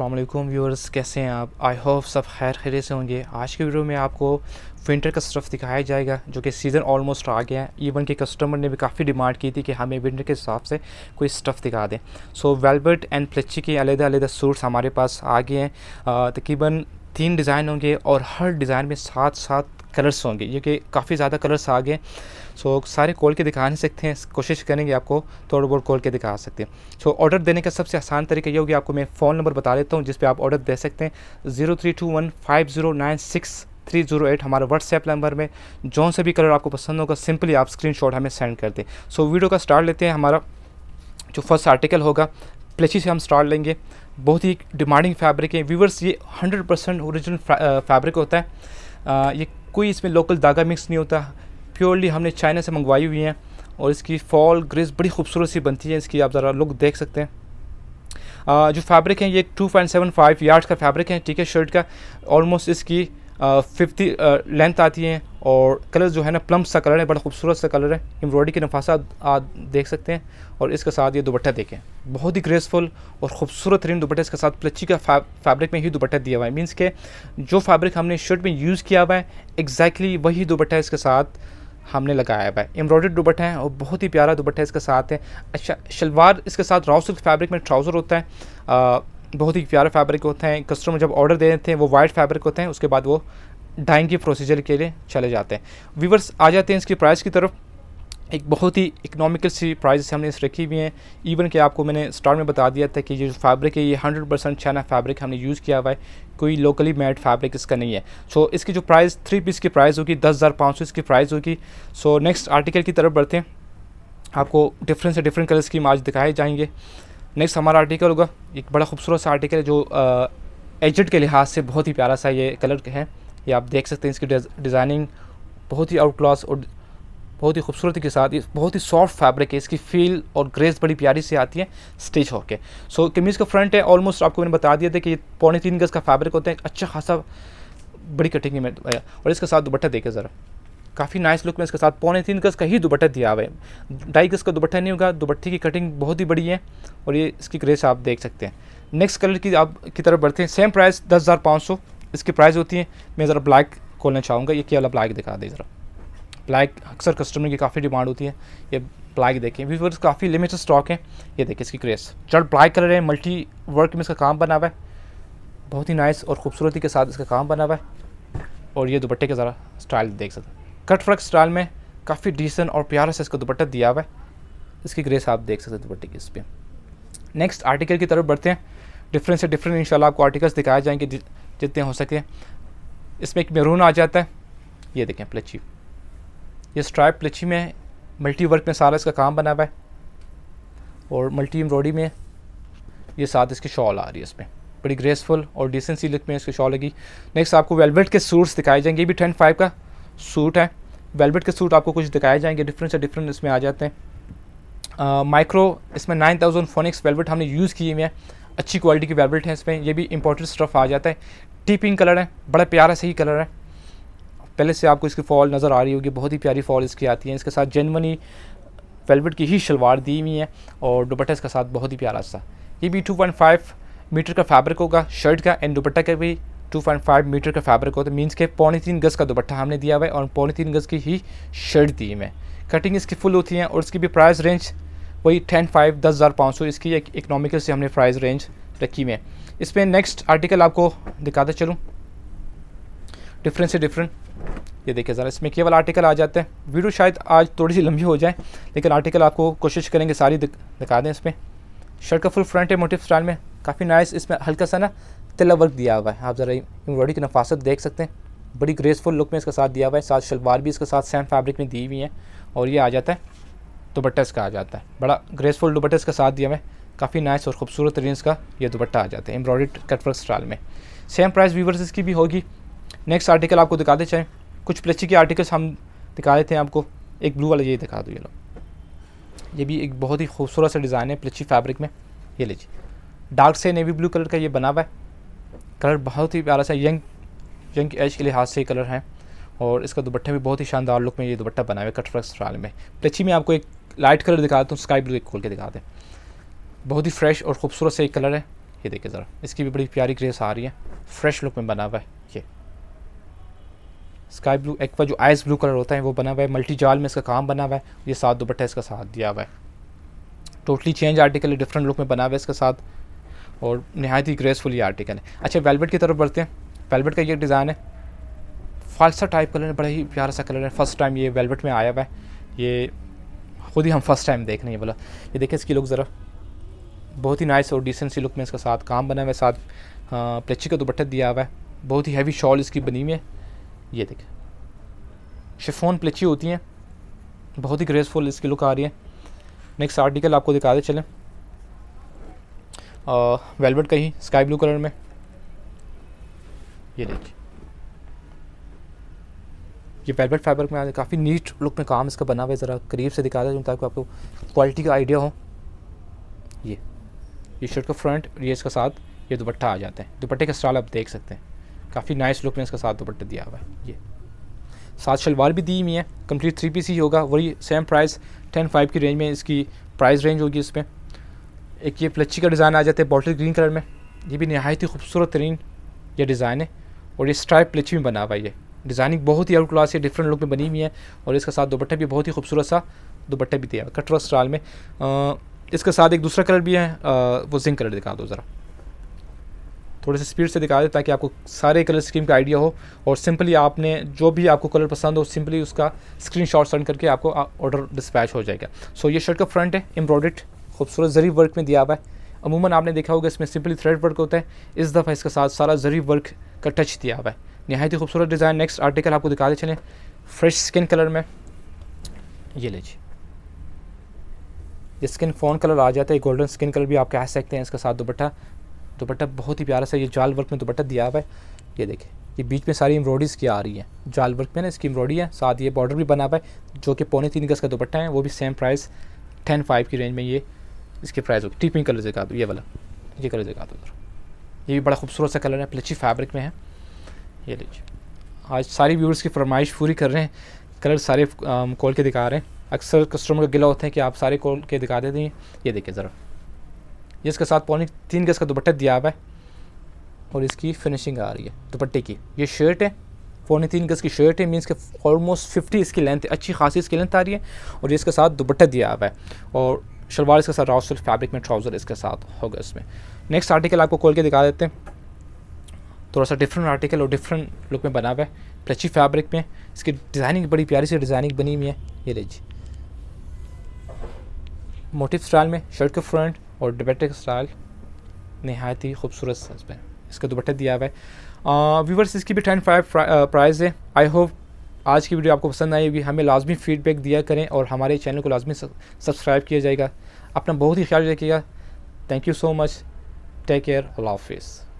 वालेकुम व्यूअर्स कैसे हैं आप आई होप सब खैर खैरे से होंगे आज के वीडियो में आपको विंटर का स्टफ़ दिखाया जाएगा जो कि सीज़न ऑलमोस्ट आ गया है इवन के कस्टमर ने भी काफ़ी डिमांड की थी कि हमें विंटर के हिसाब से कोई स्टफ़ दिखा दें सो वेलबर्ट एंड फ्लेची के अलग अलग सूट्स हमारे पास आ गए हैं तकरीबन तीन डिज़ाइन होंगे और हर डिज़ाइन में साथ साथ कलर्स होंगे क्योंकि काफ़ी ज़्यादा कलर्स आ गए सो so, सारे खोल के दिखा नहीं सकते हैं कोशिश करेंगे आपको थोड़ा बहुत खोल के दिखा सकते हैं सो so, ऑर्डर देने का सबसे आसान तरीका ये होगी आपको मैं फ़ोन नंबर बता देता हूँ जिस पर आप ऑर्डर दे सकते हैं zero three two one five zero nine six three zero eight हमारे व्हाट्सएप नंबर में जौन से भी कलर आपको पसंद होगा सिंपली आप स्क्रीन हमें सेंड कर दें सो so, वीडियो का स्टार्ट लेते हैं हमारा जो फर्स्ट आर्टिकल होगा प्लेची से हम स्टार्ट लेंगे बहुत ही डिमांडिंग फैब्रिक है व्यूवर्स ये 100% ओरिजिनल फैब्रिक होता है आ, ये कोई इसमें लोकल धागा मिक्स नहीं होता प्योरली हमने चाइना से मंगवाई हुई हैं और इसकी फॉल ग्रेस बड़ी खूबसूरत सी बनती है इसकी आप ज़रा लुक देख सकते हैं आ, जो फैब्रिक है ये 2.75 यार्ड का फैब्रिक है ठीक है शर्ट का ऑलमोस्ट इसकी फिफ्टी लेंथ आती है और कलर जो है ना प्लम्प सा कलर है बड़ा खूबसूरत सा कलर है एम्ब्रॉयडरी के नफासा आप देख सकते हैं और इसके साथ ये दुपट्टा देखें बहुत ही ग्रेसफुल और ख़ूबसूरत तरीन दुपट्टा इसके साथ प्लची का फैब्रिक में ही दुपट्टा दिया हुआ है मीन्स के जो फैब्रिक हमने शर्ट में यूज़ किया हुआ है एग्जैक्टली वही दुपट्टा इसके साथ हमने लगाया हुआ है एम्ब्रॉयडर्ड दुपट्टा है और बहुत ही प्यारा दुपट्टा इसके साथ है अच्छा शलवार इसके साथ राउसिल्क फैब्रिक में ट्राउज़र होता है बहुत ही प्यारे फैब्रिक होते हैं कस्टमर जब ऑर्डर दे देते हैं वो वाइट फैब्रिक होते हैं उसके बाद वो डाइंग की प्रोसीजर के लिए चले जाते हैं व्यूवर्स आ जाते हैं इसकी प्राइस की तरफ एक बहुत ही इकोनॉमिकल सी प्राइस हमने इस रखी हुई हैं इवन कि आपको मैंने स्टार्ट में बता दिया था कि ये जो फैब्रिक है ये 100 परसेंट चाइना फैब्रिक हमने यूज़ किया हुआ है कोई लोकली मेड फैब्रिक इसका नहीं है सो so, इसकी जो प्राइस थ्री पीस की प्राइस होगी दस हज़ार पाँच सौ इसकी प्राइस होगी सो नेक्स्ट आर्टिकल की तरफ बढ़ते हैं आपको डिफरेंट से डिफरेंट कलर्स की आज दिखाए जाएंगे नेक्स्ट हमारा आर्टिकल होगा एक बड़ा खूबसूरत सा आर्टिकल है जो एजट के लिहाज से बहुत ही प्यारा सा ये कलर है ये आप देख सकते हैं इसकी डिज़ाइनिंग बहुत ही आउट क्लास और बहुत ही खूबसूरती के साथ बहुत ही सॉफ्ट फैब्रिक है इसकी फील और ग्रेस बड़ी प्यारी सी आती है स्टिच होके सो so, कमीज़ का फ्रंट है ऑलमोस्ट आपको मैंने बता दिया था कि ये पौने तीन गज़ का फैब्रिक होता है अच्छा खासा बड़ी कटिंग में और इसके साथ दुपट्टा देखे ज़रा काफ़ी नाइस लुक में इसके साथ पौने तीन गज का ही दुपट्टा दिया हुआ है ढाई गज का दुपट्टा नहीं होगा दुपट्टे की कटिंग बहुत ही बड़ी है और ये इसकी ग्रेस आप देख सकते हैं नेक्स्ट कलर की आप की तरफ बढ़ते हैं सेम प्राइस दस हज़ार पाँच सौ इसकी प्राइस होती है मैं ज़रा ब्लैक खोलना चाहूँगा ये क्या वाला ब्लैक दिखा दें ज़रा ब्लैक अक्सर कस्टमर की काफ़ी डिमांड होती है ये ब्लैक देखें व्यूवर्स काफ़ी लिमिटेड स्टॉक है ये देखें इसकी क्रेस चल ब्लैक कलर है मल्टी वर्क में इसका काम बना हुआ है बहुत ही नाइस और खूबसूरती के साथ इसका काम बना हुआ है और ये दुपट्टे का ज़रा स्टाइल देख सकते हैं कट फ्रक स्टाइल में काफ़ी डिसेंट और प्यारा से इसका दुपट्टा दिया हुआ है इसकी ग्रेस आप देख सकते हैं दुपट्टे की इस पर नेक्स्ट आर्टिकल की तरफ बढ़ते हैं डिफरेंट से डिफरेंट इन आपको आर्टिकल्स दिखाए जाएंगे जितने हो सके इसमें एक मेरून आ जाता है ये देखें प्लची ये स्ट्राइप प्लची में मल्टी वर्क में सारा इसका काम बना हुआ है और मल्टी एम्ब्रॉडी में ये साथ इसकी शॉल आ रही है इसमें बड़ी ग्रेसफुल और डिसेंसी लुक में इसकी शॉल लगी नेक्स्ट आपको वेलवेट के सूट्स दिखाए जाएंगे ये भी टेन फाइव का सूट है वेलवेट के सूट आपको कुछ दिखाए जाएंगे डिफरेंट से डिफरेंट इसमें आ जाते हैं माइक्रो इसमें नाइन थाउजेंड फोनिक्स वेलवेट हमने यूज़ किए हुए हैं अच्छी क्वालिटी की वेलवेट है इसमें ये भी इंपॉर्टेंट स्टफ़ आ जाता है टी पिंक कलर है बड़ा प्यारा सही कलर है पहले से आपको इसकी फॉल नज़र आ रही होगी बहुत ही प्यारी फॉल इसकी आती है इसके साथ जेनवनी वेलवेट की ही शलवार दी हुई है और दुपट्टा इसके साथ बहुत ही प्यारा सा ये भी टू पॉइंट फाइव मीटर का फैब्रिक होगा शर्ट का एंड दुपट्टा का भी 2.5 मीटर का फैब्रिक होता है मीन्स के तो पौने तीन गज़ का दुपट्टा हमने दिया हुआ है और पौने तीन गज़ की ही शर्ट दी है मैं कटिंग इसकी फुल होती है और इसकी भी प्राइस रेंज वही टेन फाइव दस हज़ार पाँच सौ इसकी एक इकनॉमिकल से हमने प्राइस रेंज रखी हुई है इसमें नेक्स्ट आर्टिकल आपको दिखाते चलूँ डिफरेंट से डिफरेंट ये देखिए ज़रा इसमें केवल आर्टिकल आ जाते हैं वीडियो शायद आज थोड़ी सी लंबी हो जाए लेकिन आर्टिकल आपको कोशिश करेंगे सारी दिखा दें इसमें शर्ट का फुल फ्रंट है मोटिव स्टाइल में काफ़ी नाइस इसमें हल्का सा ना तिला वर्क दिया हुआ है आप ज़रा एम्ब्रॉडरी की नफासत देख सकते हैं बड़ी ग्रेसफुल लुक में इसके साथ दिया हुआ है साथ शलवार भी इसके साथ सैम फैब्रिक में दी हुई है और ये आ जाता है दुपट्टा इसका आ जाता है बड़ा ग्रेसफुल दुपट्टा इसके साथ दिया हुआ है काफ़ी नाइस और खूबसूरत तरीन इसका ये दुपट्टा आ जाता है एम्ब्रॉडरी कटवर्क स्टाइल में सेम प्राइस वीवर्स इसकी भी होगी नेक्स्ट आर्टिकल आपको दिखाते चाहें कुछ प्लेची के आर्टिकल्स हम दिखा देते हैं आपको एक ब्लू वाला ये दिखा दो ये लोग ये भी एक बहुत ही खूबसूरत सा डिज़ाइन है प्लेची फैब्रिक में ये लीजिए डार्क से नेवी ब्लू कलर का ये बना हुआ है कलर बहुत ही प्यारा सा यंग यंग एज के लिहाज से कलर है और इसका दुपट्टा भी बहुत ही शानदार लुक में ये दुपट्टा बना हुआ है कटफ्रक स्टाइल में प्लची में आपको एक लाइट कलर दिखा देता हूँ स्काई ब्लू खोल के दिखा दें बहुत ही फ्रेश और खूबसूरत से एक कलर है ये देखिए ज़रा इसकी भी बड़ी प्यारी ग्रेस आ रही है फ्रेश लुक में बना हुआ है ये स्काई ब्लू एक जो आइस ब्लू कलर होता है वो बना हुआ है मल्टी जाल में इसका काम बना हुआ है ये साथ दुपट्टा इसका साथ दिया हुआ है totally change article different look में बना हुआ है इसके साथ और नहायत ही ग्रेसफुली आर्टिकल है अच्छा वेलवेट की तरफ बढ़ते हैं वेलवेट का ये डिज़ाइन है फालसा टाइप कलर है बड़ा ही प्यारा सा कलर है फर्स्ट टाइम ये वेलवेट में आया हुआ है ये खुद ही हम फर्स्ट टाइम देख रहे हैं बोला ये देखें इसकी लुक ज़रा बहुत ही नाइस और डिसेंसी लुक में इसका साथ काम बना हुआ है साथ हाँ, प्लेची का दुपट्टा दिया हुआ है बहुत ही हैवी शॉल इसकी बनी हुई है ये देखें शिफोन प्लेची होती हैं बहुत ही ग्रेसफुल इसकी लुक आ रही है नेक्स्ट आर्टिकल आपको दिखा दे चलें वेलवेट का ही स्काई ब्लू कलर में ये देखिए ये वेलवेट फैब्रिक में काफ़ी नीट लुक में काम इसका बना हुआ है ज़रा करीब से दिखा दें ताकि आपको क्वालिटी का आइडिया हो ये ये शर्ट का फ्रंट ये इसका साथ ये दुपट्टा आ जाते हैं दुपट्टे का स्टाइल आप देख सकते हैं काफ़ी नाइस लुक में इसका साथ दुपट्टा दिया हुआ है ये साथ शलवार भी दी हुई है कंप्लीट थ्री पीस ही होगा वही सेम प्राइस टेन फाइव की रेंज में इसकी प्राइस रेंज होगी इसमें एक ये फ्लच्ची का डिज़ाइन आ जाता है बॉटल ग्रीन कलर में ये भी नहायत ही खूबसूरत तरीन ये डिज़ाइन है और ये स्ट्राइप फ्लची में बना हुआ ये डिज़ाइनिंग बहुत ही आउट क्लास है डिफरेंट लुक में बनी हुई है और इसके साथ दोपट्टे भी बहुत ही खूबसूरत सा दोपट्टे भी दिया कटरा स्टाइल में इसके साथ एक दूसरा कलर भी है वो जिंक कलर दिखा दो ज़रा थोड़े से स्पीड से दिखा दें ताकि आपको सारे कलर स्कीम का आइडिया हो और सिंपली आपने जो भी आपको कलर पसंद हो सिंपली उसका स्क्रीन शॉट सेंड करके आपको ऑर्डर डिस्पैच हो जाएगा सो so, ये शर्ट का फ्रंट है एम्ब्रॉयड खूबसूरत जरी वर्क में दिया हुआ है अमूमन आपने देखा होगा इसमें सिंपली थ्रेड वर्क होता है इस दफ़ा इसके साथ सारा जरी वर्क का टच दिया हुआ है नहायत ही खूबसूरत डिज़ाइन नेक्स्ट आर्टिकल आपको दिखाते चले फ्रेश स्किन कलर में ये लीजिए ये स्किन फोन कलर आ जाता है गोल्डन स्किन कलर भी आप कह सकते हैं इसके साथ दुपट्टा दुपट्टा बहुत ही प्यारा सा ये जाल वर्क में दुपट्टा दिया हुआ है ये देखिए ये बीच में सारी एम्ब्रॉडीज़ की आ रही है जाल वर्क में ना इसकी एम्ब्रॉडी है साथ ये बॉर्डर भी बना हुआ है जो कि पौने तीन गज़ का दुपट्टा है वो भी सेम प्राइस टेन फाइव की रेंज में ये इसके प्राइस होगी टीपिंग कलर दिखा दो ये वाला ये कलर दिखा दो ये भी बड़ा खूबसूरत सा कलर है प्लची फैब्रिक में है ये लीजिए आज सारी व्यूअर्स की फरमाइश पूरी कर रहे हैं कलर सारे कॉल के दिखा रहे हैं अक्सर कस्टमर का गिला होते हैं कि आप सारे कॉल के दिखा देते हैं ये देखिए ज़रा ये इसके साथ पौने तीन गज का दुपट्टा दिया हुआ है और इसकी फिनिशिंग आ रही है दुपट्टे की ये शर्ट है पौने तीन गज की शर्ट है मीन्स के ऑलमोस्ट फिफ्टी इसकी लेंथ अच्छी खासी इसकी लेंथ आ रही है और ये इसके साथ दुपट्टा दिया हुआ है और शलवार इसके साथ राउसल फैब्रिक में ट्राउज़र इसके साथ होगा इसमें नेक्स्ट आर्टिकल आपको खोल के दिखा देते हैं थोड़ा सा डिफरेंट आर्टिकल और डिफरेंट लुक में बना हुआ है प्लची फैब्रिक में इसकी डिज़ाइनिंग बड़ी प्यारी सी डिज़ाइनिंग बनी हुई है ये लीजिए मोटिव स्टाइल में शर्ट के फ्रंट और दुपट्टे का स्टाइल नहायत ही खूबसूरत इसमें इसका दुपट्टे दिया हुआ है व्यूवर्स इसकी भी टेन फाइव प्राइज है आई होप आज की वीडियो आपको पसंद आई होगी हमें लाजमी फीडबैक दिया करें और हमारे चैनल को लाजमी सब्सक्राइब किया जाएगा अपना बहुत ही ख्याल रखिएगा thank you so much take care अल्लाह हाफिज़